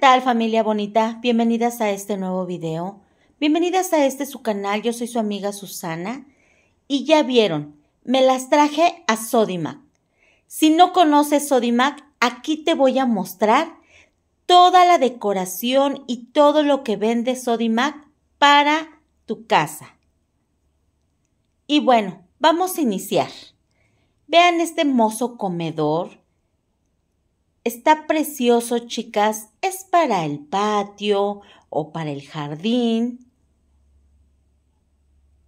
tal familia bonita? Bienvenidas a este nuevo video. Bienvenidas a este su canal. Yo soy su amiga Susana. Y ya vieron, me las traje a Sodimac. Si no conoces Sodimac, aquí te voy a mostrar toda la decoración y todo lo que vende Sodimac para tu casa. Y bueno, vamos a iniciar. Vean este mozo comedor Está precioso, chicas. Es para el patio o para el jardín.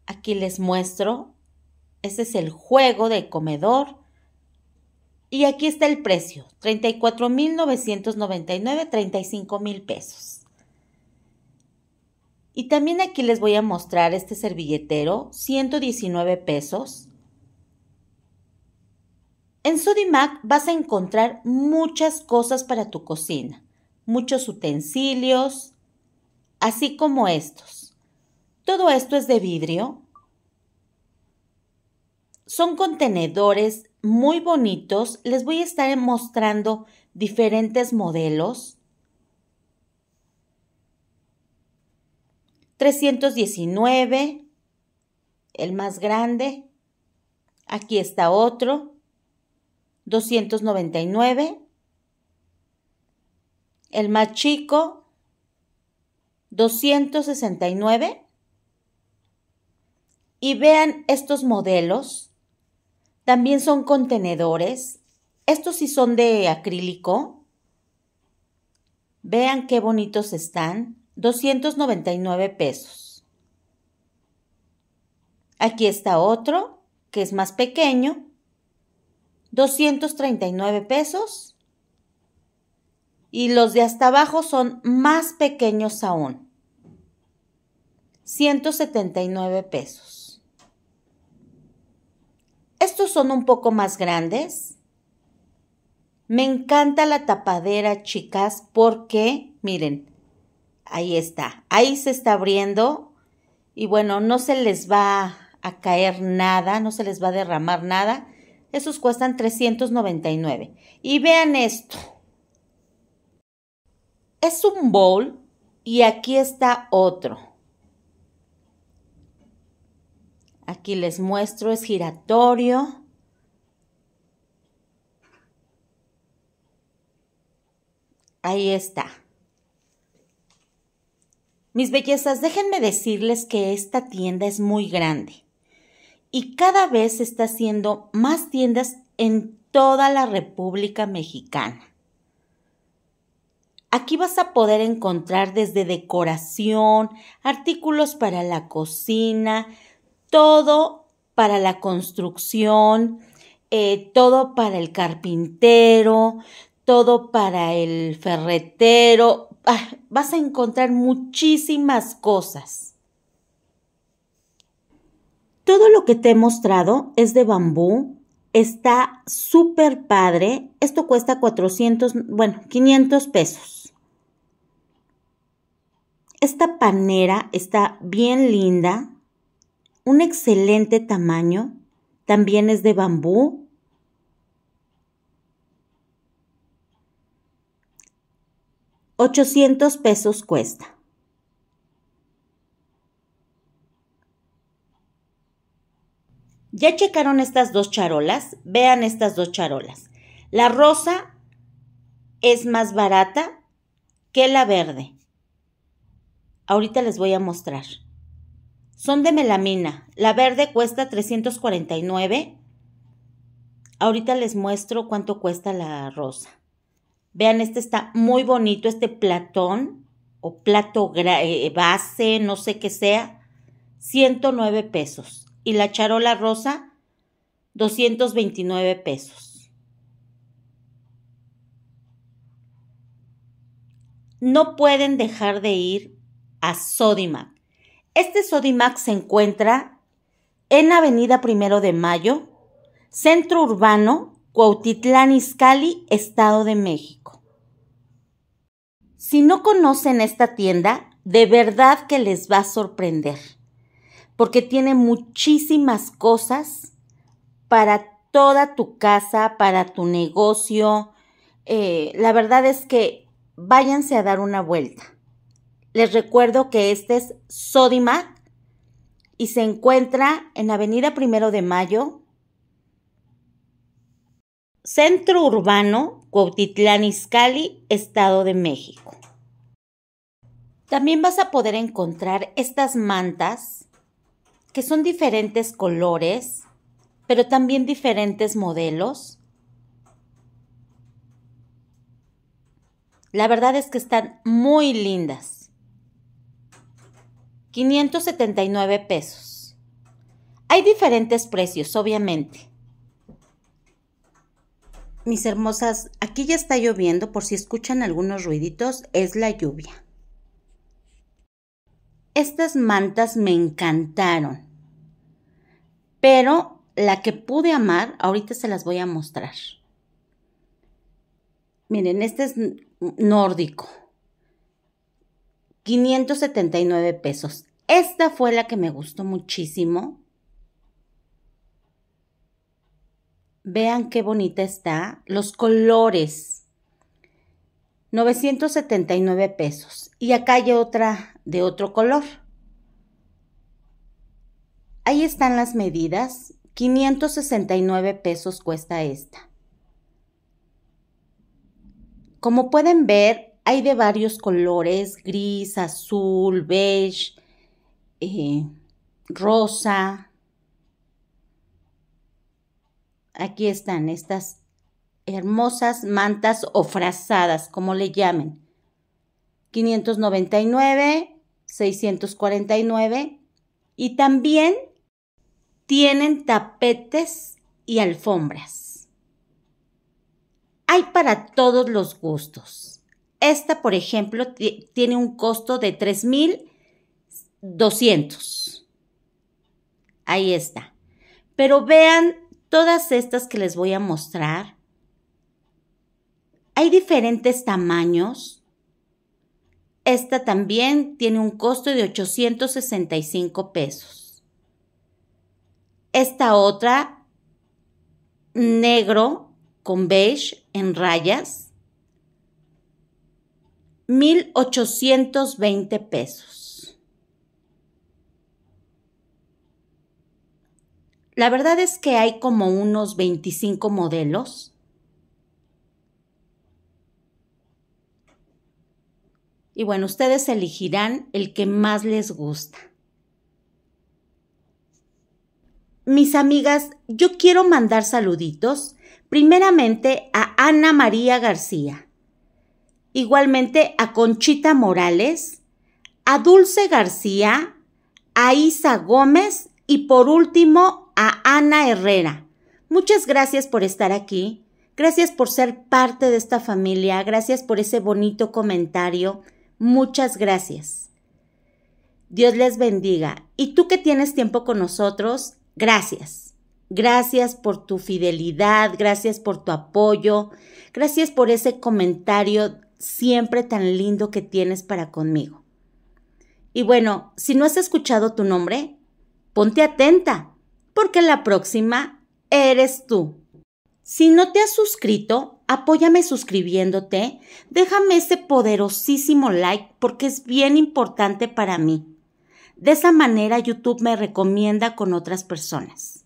Aquí les muestro. Este es el juego de comedor. Y aquí está el precio, 34.999, mil pesos. Y también aquí les voy a mostrar este servilletero, 119 pesos. En Sudimac vas a encontrar muchas cosas para tu cocina, muchos utensilios, así como estos. Todo esto es de vidrio. Son contenedores muy bonitos. Les voy a estar mostrando diferentes modelos. 319, el más grande. Aquí está otro. 299, el más chico 269 y vean estos modelos. También son contenedores. Estos sí son de acrílico. Vean qué bonitos están. 299 pesos. Aquí está otro que es más pequeño. 239 pesos. Y los de hasta abajo son más pequeños aún. 179 pesos. Estos son un poco más grandes. Me encanta la tapadera, chicas, porque, miren, ahí está, ahí se está abriendo y bueno, no se les va a caer nada, no se les va a derramar nada esos cuestan 399. Y vean esto. Es un bowl y aquí está otro. Aquí les muestro, es giratorio. Ahí está. Mis bellezas, déjenme decirles que esta tienda es muy grande y cada vez se está haciendo más tiendas en toda la República Mexicana. Aquí vas a poder encontrar desde decoración, artículos para la cocina, todo para la construcción, eh, todo para el carpintero, todo para el ferretero. Ah, vas a encontrar muchísimas cosas. Todo lo que te he mostrado es de bambú, está súper padre. Esto cuesta 400, bueno, 500 pesos. Esta panera está bien linda, un excelente tamaño, también es de bambú. $800 pesos cuesta. ¿Ya checaron estas dos charolas? Vean estas dos charolas. La rosa es más barata que la verde. Ahorita les voy a mostrar. Son de melamina. La verde cuesta 349. Ahorita les muestro cuánto cuesta la rosa. Vean, este está muy bonito, este platón o plato eh, base, no sé qué sea. 109 pesos y la charola rosa 229 pesos. No pueden dejar de ir a Sodimac. Este Sodimac se encuentra en Avenida Primero de Mayo, Centro Urbano, Cuautitlán Izcalli, Estado de México. Si no conocen esta tienda, de verdad que les va a sorprender porque tiene muchísimas cosas para toda tu casa, para tu negocio. Eh, la verdad es que váyanse a dar una vuelta. Les recuerdo que este es Sodimac y se encuentra en Avenida Primero de Mayo, Centro Urbano, Cuautitlán Izcalli, Estado de México. También vas a poder encontrar estas mantas que son diferentes colores, pero también diferentes modelos. La verdad es que están muy lindas. 579 pesos. Hay diferentes precios, obviamente. Mis hermosas, aquí ya está lloviendo, por si escuchan algunos ruiditos, es la lluvia. Estas mantas me encantaron, pero la que pude amar, ahorita se las voy a mostrar. Miren, este es nórdico. 579 pesos. Esta fue la que me gustó muchísimo. Vean qué bonita está. Los colores. 979 pesos. Y acá hay otra de otro color. Ahí están las medidas. 569 pesos cuesta esta. Como pueden ver, hay de varios colores, gris, azul, beige, eh, rosa. Aquí están estas hermosas mantas o frazadas, como le llamen. 599 649 y también tienen tapetes y alfombras. Hay para todos los gustos. Esta, por ejemplo, tiene un costo de 3.200. Ahí está. Pero vean todas estas que les voy a mostrar. Hay diferentes tamaños esta también tiene un costo de 865 pesos. Esta otra, negro con beige en rayas, 1.820 pesos. La verdad es que hay como unos 25 modelos Y bueno, ustedes elegirán el que más les gusta. Mis amigas, yo quiero mandar saluditos primeramente a Ana María García, igualmente a Conchita Morales, a Dulce García, a Isa Gómez y por último a Ana Herrera. Muchas gracias por estar aquí. Gracias por ser parte de esta familia. Gracias por ese bonito comentario. Muchas gracias. Dios les bendiga. Y tú que tienes tiempo con nosotros, gracias. Gracias por tu fidelidad, gracias por tu apoyo, gracias por ese comentario siempre tan lindo que tienes para conmigo. Y bueno, si no has escuchado tu nombre, ponte atenta, porque la próxima eres tú. Si no te has suscrito, Apóyame suscribiéndote, déjame ese poderosísimo like porque es bien importante para mí. De esa manera YouTube me recomienda con otras personas.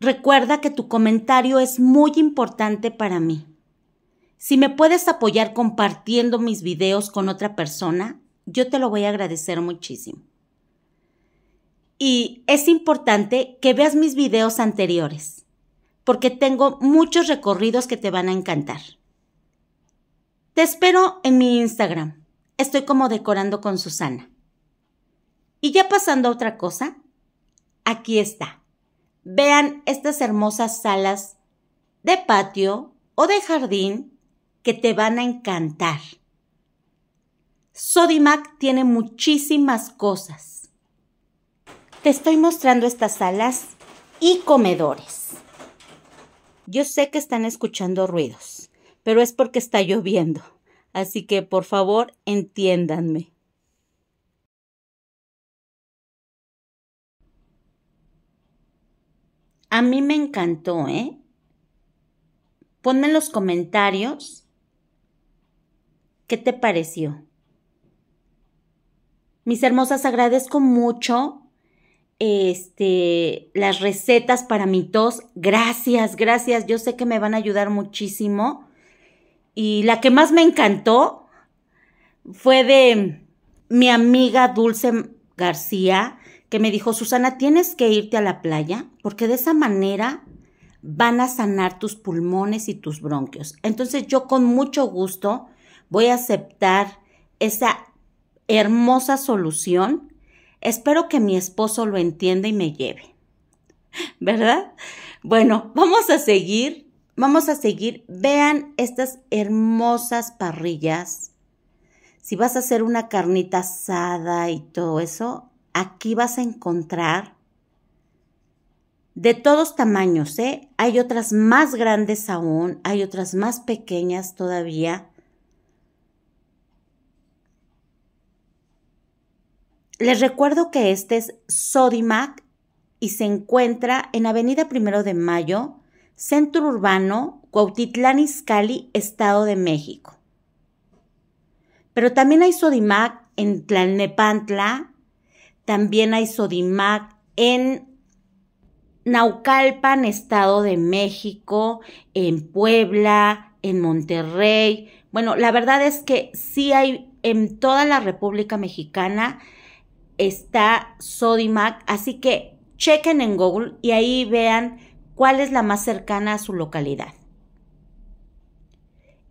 Recuerda que tu comentario es muy importante para mí. Si me puedes apoyar compartiendo mis videos con otra persona, yo te lo voy a agradecer muchísimo. Y es importante que veas mis videos anteriores porque tengo muchos recorridos que te van a encantar. Te espero en mi Instagram. Estoy como decorando con Susana. Y ya pasando a otra cosa, aquí está. Vean estas hermosas salas de patio o de jardín que te van a encantar. Sodimac tiene muchísimas cosas. Te estoy mostrando estas salas y comedores. Yo sé que están escuchando ruidos, pero es porque está lloviendo, así que por favor entiéndanme. A mí me encantó, ¿eh? Ponme en los comentarios qué te pareció. Mis hermosas, agradezco mucho este, las recetas para mi tos. Gracias, gracias. Yo sé que me van a ayudar muchísimo. Y la que más me encantó fue de mi amiga Dulce García, que me dijo, Susana, tienes que irte a la playa porque de esa manera van a sanar tus pulmones y tus bronquios. Entonces yo con mucho gusto voy a aceptar esa hermosa solución Espero que mi esposo lo entienda y me lleve. ¿Verdad? Bueno, vamos a seguir. Vamos a seguir. Vean estas hermosas parrillas. Si vas a hacer una carnita asada y todo eso, aquí vas a encontrar de todos tamaños, ¿eh? Hay otras más grandes aún, hay otras más pequeñas todavía. Les recuerdo que este es Sodimac y se encuentra en Avenida Primero de Mayo, Centro Urbano, Cuautitlán Izcalli, Estado de México. Pero también hay Sodimac en Tlalnepantla, también hay Sodimac en Naucalpan, Estado de México, en Puebla, en Monterrey. Bueno, la verdad es que sí hay en toda la República Mexicana está Sodimac, así que chequen en Google y ahí vean cuál es la más cercana a su localidad.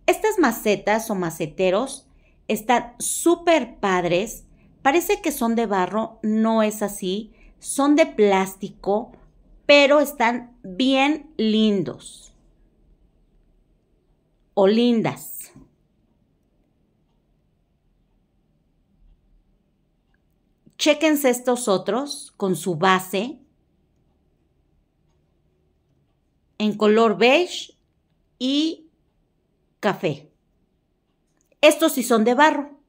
Estas macetas o maceteros están súper padres, parece que son de barro, no es así, son de plástico, pero están bien lindos o lindas. Chequense estos otros con su base en color beige y café. Estos sí son de barro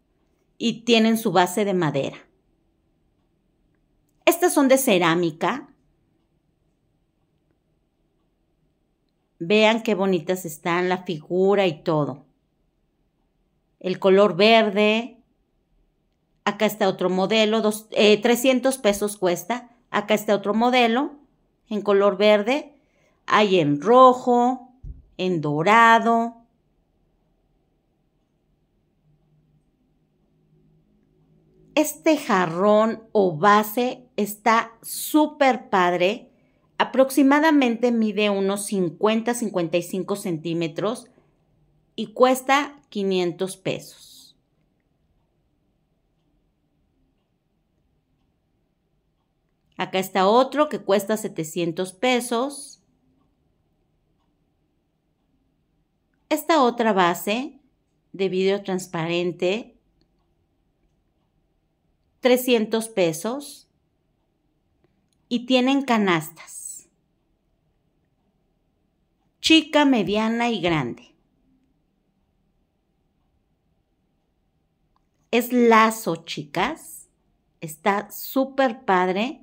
y tienen su base de madera. Estas son de cerámica. Vean qué bonitas están la figura y todo. El color verde, acá está otro modelo, dos, 300 eh, pesos cuesta, acá está otro modelo en color verde, hay en rojo, en dorado. Este jarrón o base está súper padre. Aproximadamente mide unos 50-55 centímetros y cuesta 500 pesos. Acá está otro que cuesta 700 pesos. Esta otra base de vidrio transparente, 300 pesos. Y tienen canastas. Chica, mediana y grande. Es lazo, chicas. Está súper padre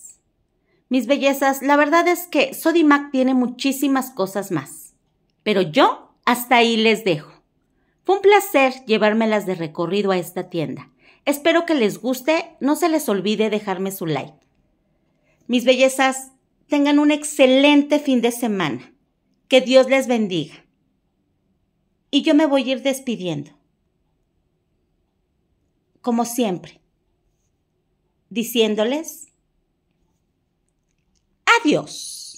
Mis bellezas, la verdad es que Sodimac tiene muchísimas cosas más. Pero yo hasta ahí les dejo. Fue un placer llevármelas de recorrido a esta tienda. Espero que les guste, no se les olvide dejarme su like. Mis bellezas, tengan un excelente fin de semana. Que Dios les bendiga. Y yo me voy a ir despidiendo. Como siempre, diciéndoles... Adiós.